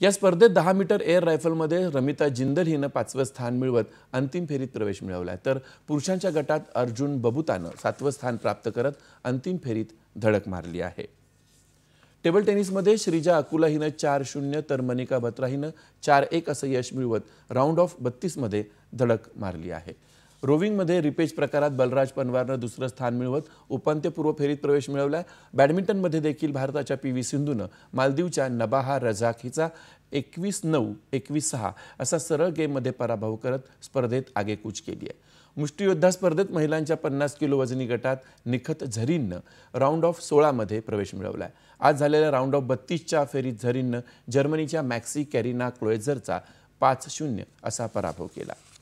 या स्पर्धेत दहा मीटर एअर रायफलमध्ये रमिता जिंदल हिनं पाचवं स्थान मिळवत अंतिम फेरीत प्रवेश मिळवला तर पुरुषांच्या गटात अर्जुन बबुतानं सातवं स्थान प्राप्त करत अंतिम फेरीत धडक मारली आहे टेबल टेनिसमध्ये श्रीजा अकुला हिनं चार शून्य तर मनिका बत्रा हिनं चार एक असं यश मिळवत राऊंड ऑफ बत्तीसमध्ये धडक मारली आहे रोविंगमध्ये रिपेज प्रकारात बलराज पनवारनं दुसरं स्थान मिळवत उपांत्यपूर्व फेरीत प्रवेश मिळवला बॅडमिंटनमध्ये देखील भारताच्या पी व्ही सिंधूनं मालदीवच्या नबाहा रझाक एकवीस नऊ एकवीस सहा असा सरळ गेममध्ये पराभव करत स्पर्धेत आगेकूच केली आहे मुष्टियोद्धा स्पर्धेत महिलांच्या पन्नास किलो वजनी गटात निखत झरीननं राऊंड ऑफ सोळामध्ये प्रवेश मिळवला आहे आज झालेल्या राऊंड ऑफ बत्तीसच्या फेरीत झरीननं जर्मनीच्या मॅक्सी कॅरिना क्लोएझरचा पाच शून्य असा पराभव केला